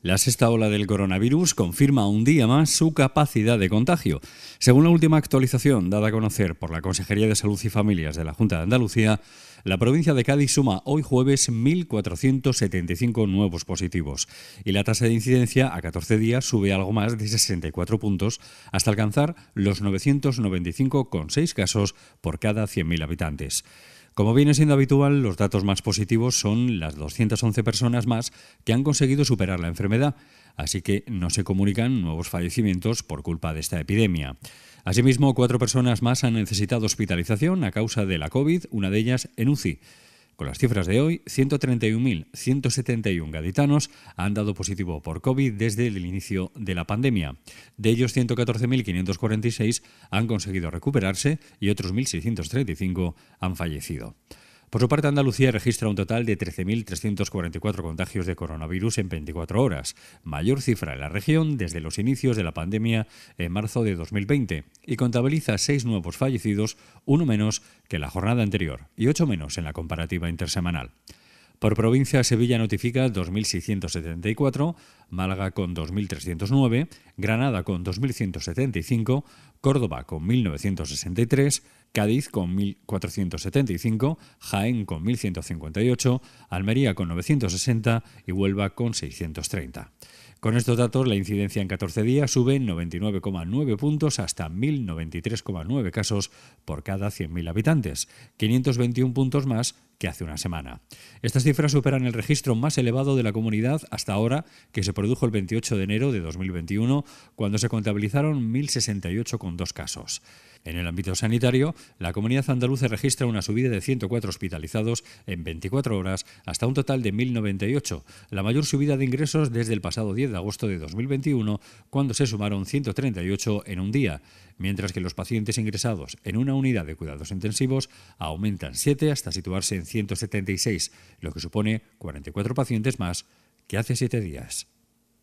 La sexta ola del coronavirus confirma un día más su capacidad de contagio. Según la última actualización dada a conocer por la Consejería de Salud y Familias de la Junta de Andalucía, la provincia de Cádiz suma hoy jueves 1.475 nuevos positivos y la tasa de incidencia a 14 días sube algo más de 64 puntos hasta alcanzar los 995,6 casos por cada 100.000 habitantes. Como viene siendo habitual, los datos más positivos son las 211 personas más que han conseguido superar la enfermedad, así que no se comunican nuevos fallecimientos por culpa de esta epidemia. Asimismo, cuatro personas más han necesitado hospitalización a causa de la COVID, una de ellas en UCI. Con las cifras de hoy, 131.171 gaditanos han dado positivo por COVID desde el inicio de la pandemia. De ellos, 114.546 han conseguido recuperarse y otros 1.635 han fallecido. Por su parte, Andalucía registra un total de 13.344 contagios de coronavirus en 24 horas, mayor cifra en la región desde los inicios de la pandemia en marzo de 2020, y contabiliza seis nuevos fallecidos, uno menos que la jornada anterior y ocho menos en la comparativa intersemanal. Por provincia, Sevilla notifica 2.674, Málaga con 2.309, Granada con 2.175, Córdoba con 1.963, Cádiz con 1.475, Jaén con 1.158, Almería con 960 y Huelva con 630. Con estos datos, la incidencia en 14 días sube 99,9 puntos hasta 1.093,9 casos por cada 100.000 habitantes, 521 puntos más que hace una semana. Estas cifras superan el registro más elevado de la comunidad hasta ahora, que se produjo el 28 de enero de 2021, cuando se contabilizaron 1.068 con dos casos. En el ámbito sanitario, la comunidad andaluza registra una subida de 104 hospitalizados en 24 horas hasta un total de 1.098, la mayor subida de ingresos desde el pasado 10 de agosto de 2021, cuando se sumaron 138 en un día, mientras que los pacientes ingresados en una unidad de cuidados intensivos aumentan 7 hasta situarse en 176, lo que supone 44 pacientes más que hace siete días.